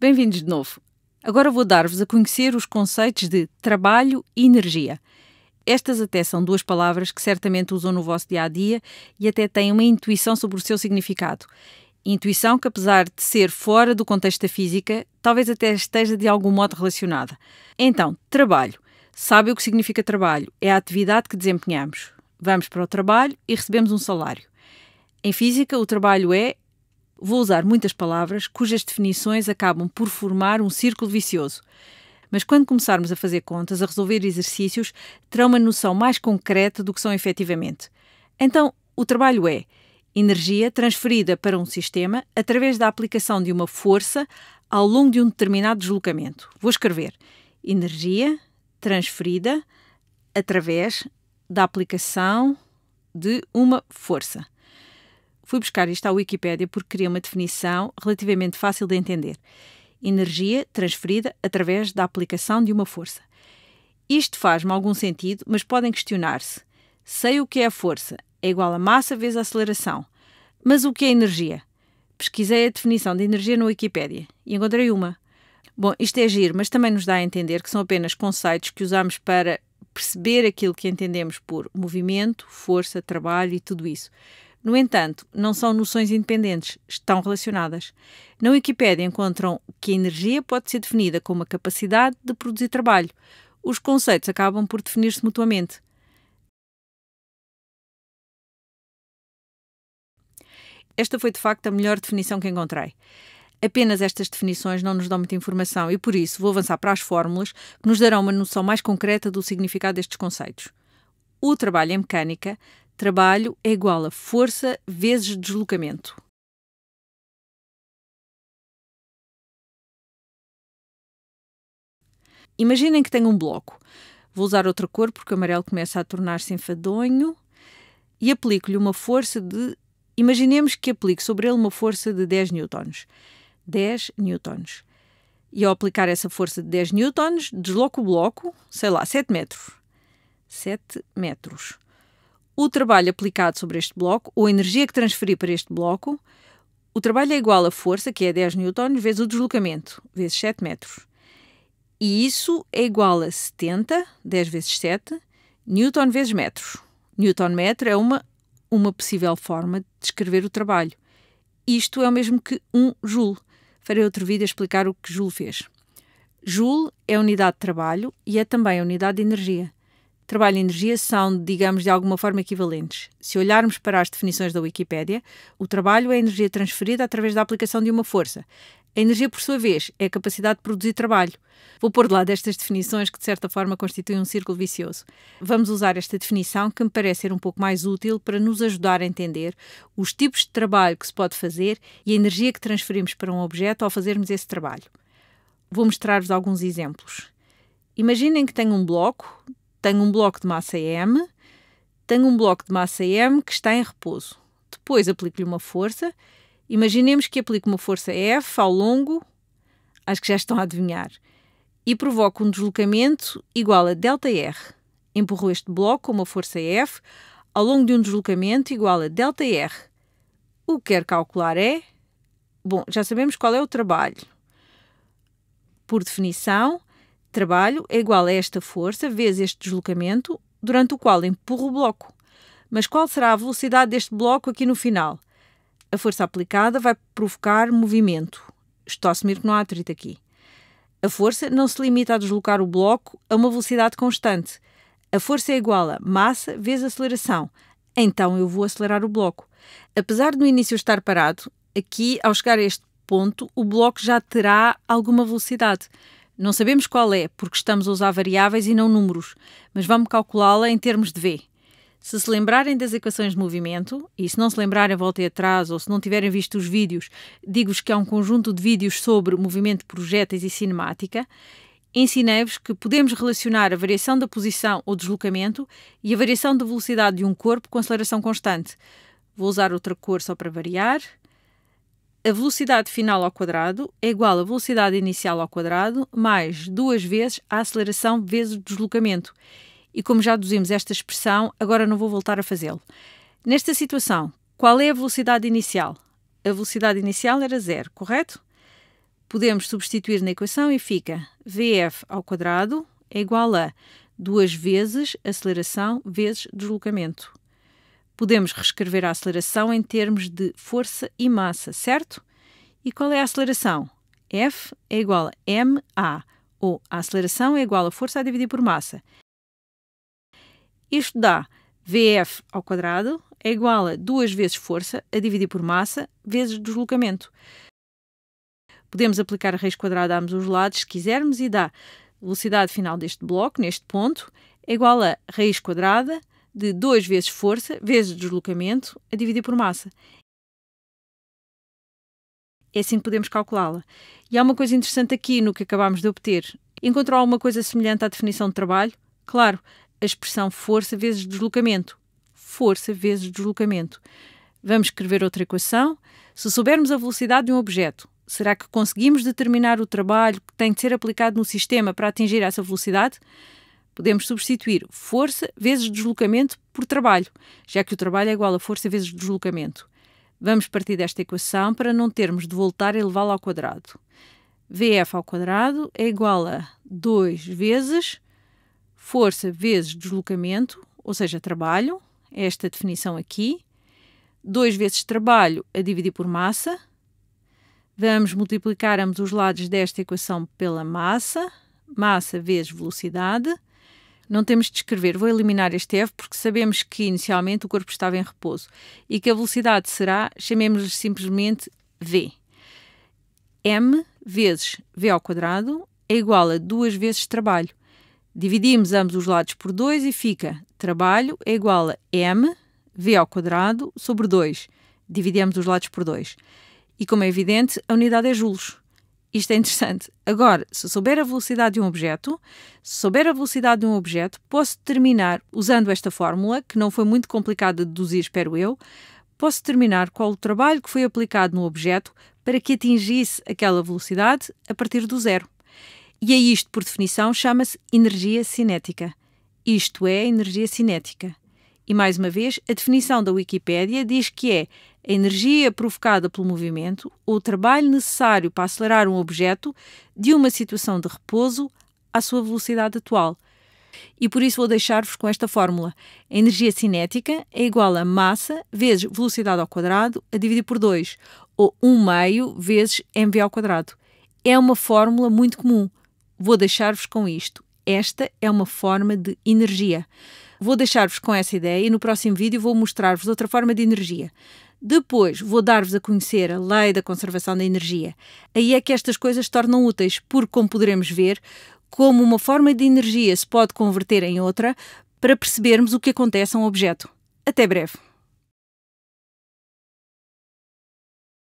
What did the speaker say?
Bem-vindos de novo. Agora vou dar-vos a conhecer os conceitos de trabalho e energia. Estas até são duas palavras que certamente usam no vosso dia a dia e até têm uma intuição sobre o seu significado. Intuição que, apesar de ser fora do contexto da física, talvez até esteja de algum modo relacionada. Então, trabalho. Sabe o que significa trabalho? É a atividade que desempenhamos. Vamos para o trabalho e recebemos um salário. Em física, o trabalho é Vou usar muitas palavras cujas definições acabam por formar um círculo vicioso. Mas quando começarmos a fazer contas, a resolver exercícios, terá uma noção mais concreta do que são efetivamente. Então, o trabalho é energia transferida para um sistema através da aplicação de uma força ao longo de um determinado deslocamento. Vou escrever energia transferida através da aplicação de uma força. Fui buscar isto à Wikipédia porque queria uma definição relativamente fácil de entender. Energia transferida através da aplicação de uma força. Isto faz-me algum sentido, mas podem questionar-se. Sei o que é a força, é igual a massa vezes a aceleração. Mas o que é energia? Pesquisei a definição de energia na Wikipédia e encontrei uma. Bom, isto é giro, mas também nos dá a entender que são apenas conceitos que usamos para perceber aquilo que entendemos por movimento, força, trabalho e tudo isso. No entanto, não são noções independentes, estão relacionadas. Na Wikipédia encontram que a energia pode ser definida como a capacidade de produzir trabalho. Os conceitos acabam por definir-se mutuamente. Esta foi de facto a melhor definição que encontrei. Apenas estas definições não nos dão muita informação e, por isso, vou avançar para as fórmulas que nos darão uma noção mais concreta do significado destes conceitos. O trabalho em mecânica Trabalho é igual a força vezes deslocamento. Imaginem que tenho um bloco. Vou usar outra cor porque o amarelo começa a tornar-se enfadonho e aplico-lhe uma força de. Imaginemos que aplique sobre ele uma força de 10 newtons. 10 newtons. E ao aplicar essa força de 10 newtons, desloco o bloco, sei lá, 7 metros. 7 metros o trabalho aplicado sobre este bloco, ou a energia que transferi para este bloco, o trabalho é igual à força, que é 10 N, vezes o deslocamento, vezes 7 metros. E isso é igual a 70, 10 vezes 7, Newton vezes metros. Newton-metro é uma, uma possível forma de descrever o trabalho. Isto é o mesmo que 1 um joule. Farei outro vídeo a explicar o que joule fez. Joule é a unidade de trabalho e é também a unidade de energia trabalho e energia são, digamos, de alguma forma equivalentes. Se olharmos para as definições da Wikipédia, o trabalho é a energia transferida através da aplicação de uma força. A energia, por sua vez, é a capacidade de produzir trabalho. Vou pôr de lado estas definições que, de certa forma, constituem um círculo vicioso. Vamos usar esta definição que me parece ser um pouco mais útil para nos ajudar a entender os tipos de trabalho que se pode fazer e a energia que transferimos para um objeto ao fazermos esse trabalho. Vou mostrar-vos alguns exemplos. Imaginem que tenho um bloco tenho um bloco de massa M, tenho um bloco de massa M que está em repouso. Depois aplico-lhe uma força. Imaginemos que aplico uma força F ao longo, acho que já estão a adivinhar, e provoco um deslocamento igual a ΔR. Empurro este bloco com uma força F ao longo de um deslocamento igual a ΔR. O que quero calcular é. Bom, já sabemos qual é o trabalho. Por definição, Trabalho é igual a esta força vezes este deslocamento, durante o qual empurro o bloco. Mas qual será a velocidade deste bloco aqui no final? A força aplicada vai provocar movimento. Estou a assumir que não há atrito aqui. A força não se limita a deslocar o bloco a uma velocidade constante. A força é igual a massa vezes aceleração. Então eu vou acelerar o bloco. Apesar de no início estar parado, aqui, ao chegar a este ponto, o bloco já terá alguma velocidade. Não sabemos qual é, porque estamos a usar variáveis e não números, mas vamos calculá-la em termos de V. Se se lembrarem das equações de movimento, e se não se lembrarem, voltem atrás, ou se não tiverem visto os vídeos, digo-vos que há um conjunto de vídeos sobre movimento de projéteis e cinemática. Ensinei-vos que podemos relacionar a variação da posição ou deslocamento e a variação da velocidade de um corpo com aceleração constante. Vou usar outra cor só para variar a velocidade final ao quadrado é igual à velocidade inicial ao quadrado mais duas vezes a aceleração vezes o deslocamento. E como já deduzimos esta expressão, agora não vou voltar a fazê-lo. Nesta situação, qual é a velocidade inicial? A velocidade inicial era zero, correto? Podemos substituir na equação e fica vf ao quadrado é igual a duas vezes aceleração vezes deslocamento. Podemos reescrever a aceleração em termos de força e massa, certo? E qual é a aceleração? F é igual a ma, ou a aceleração é igual a força a dividir por massa. Isto dá VF ao quadrado é igual a 2 vezes força a dividir por massa vezes deslocamento. Podemos aplicar a raiz quadrada a ambos os lados se quisermos e dá velocidade final deste bloco, neste ponto, é igual a raiz quadrada de 2 vezes força, vezes deslocamento, a dividir por massa. É assim que podemos calculá-la. E há uma coisa interessante aqui no que acabámos de obter. Encontrou alguma coisa semelhante à definição de trabalho? Claro, a expressão força vezes deslocamento. Força vezes deslocamento. Vamos escrever outra equação. Se soubermos a velocidade de um objeto, será que conseguimos determinar o trabalho que tem de ser aplicado no sistema para atingir essa velocidade? Podemos substituir força vezes deslocamento por trabalho, já que o trabalho é igual a força vezes deslocamento. Vamos partir desta equação para não termos de voltar a elevá-la ao quadrado. VF ao quadrado é igual a 2 vezes força vezes deslocamento, ou seja, trabalho, é esta definição aqui. 2 vezes trabalho a dividir por massa. Vamos multiplicar ambos os lados desta equação pela massa, massa vezes velocidade. Não temos de escrever, vou eliminar este F porque sabemos que inicialmente o corpo estava em repouso e que a velocidade será, chamemos-lhe simplesmente V. M vezes V ao quadrado é igual a duas vezes trabalho. Dividimos ambos os lados por 2 e fica trabalho é igual a M V ao quadrado sobre 2. Dividimos os lados por 2. E como é evidente, a unidade é joules. Isto é interessante. Agora, se souber a velocidade de um objeto, se souber a velocidade de um objeto, posso determinar, usando esta fórmula, que não foi muito complicada de deduzir, espero eu, posso determinar qual o trabalho que foi aplicado no objeto para que atingisse aquela velocidade a partir do zero. E a isto, por definição, chama-se energia cinética. Isto é energia cinética. E mais uma vez, a definição da Wikipédia diz que é a energia provocada pelo movimento ou o trabalho necessário para acelerar um objeto de uma situação de repouso à sua velocidade atual. E por isso vou deixar-vos com esta fórmula. A energia cinética é igual a massa vezes velocidade ao quadrado a dividir por 2, ou 1 meio vezes mv ao quadrado. É uma fórmula muito comum. Vou deixar-vos com isto. Esta é uma forma de energia. Vou deixar-vos com essa ideia e no próximo vídeo vou mostrar-vos outra forma de energia. Depois vou dar-vos a conhecer a lei da conservação da energia. Aí é que estas coisas se tornam úteis, porque, como poderemos ver, como uma forma de energia se pode converter em outra para percebermos o que acontece a um objeto. Até breve!